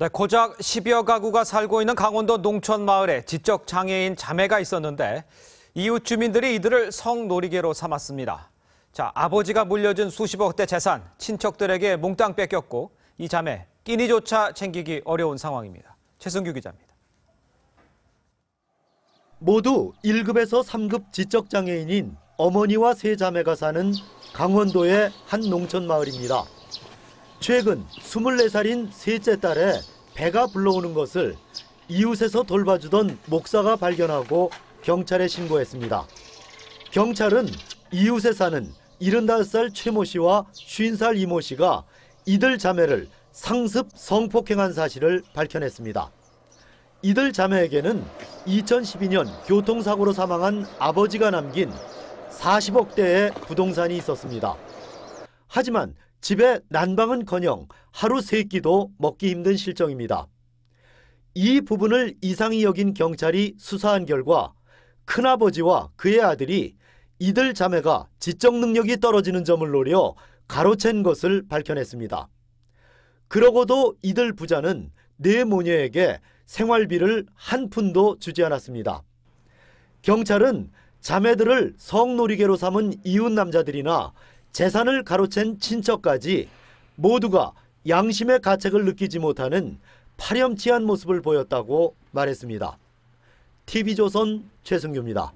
네, 고작 10여 가구가 살고 있는 강원도 농촌 마을에 지적 장애인 자매가 있었는데 이웃 주민들이 이들을 성놀이개로 삼았습니다. 자, 아버지가 물려준 수십억대 재산 친척들에게 몽땅 뺏겼고 이 자매 끼니조차 챙기기 어려운 상황입니다. 최승규 기자입니다. 모두 1급에서 3급 지적 장애인인 어머니와 세 자매가 사는 강원도의 한 농촌 마을입니다. 최근 24살인 셋째 딸의 배가 불러오는 것을 이웃에서 돌봐주던 목사가 발견하고 경찰에 신고했습니다. 경찰은 이웃에 사는 75살 최모 씨와 50살 이모 씨가 이들 자매를 상습 성폭행한 사실을 밝혀냈습니다. 이들 자매에게는 2012년 교통사고로 사망한 아버지가 남긴 40억대의 부동산이 있었습니다. 하지만 집에 난방은커녕 하루 세 끼도 먹기 힘든 실정입니다. 이 부분을 이상히 여긴 경찰이 수사한 결과 큰아버지와 그의 아들이 이들 자매가 지적 능력이 떨어지는 점을 노려 가로챈 것을 밝혀냈습니다. 그러고도 이들 부자는 네 모녀에게 생활비를 한 푼도 주지 않았습니다. 경찰은 자매들을 성놀이개로 삼은 이웃 남자들이나 재산을 가로챈 친척까지 모두가 양심의 가책을 느끼지 못하는 파렴치한 모습을 보였다고 말했습니다. TV조선 최승규입니다.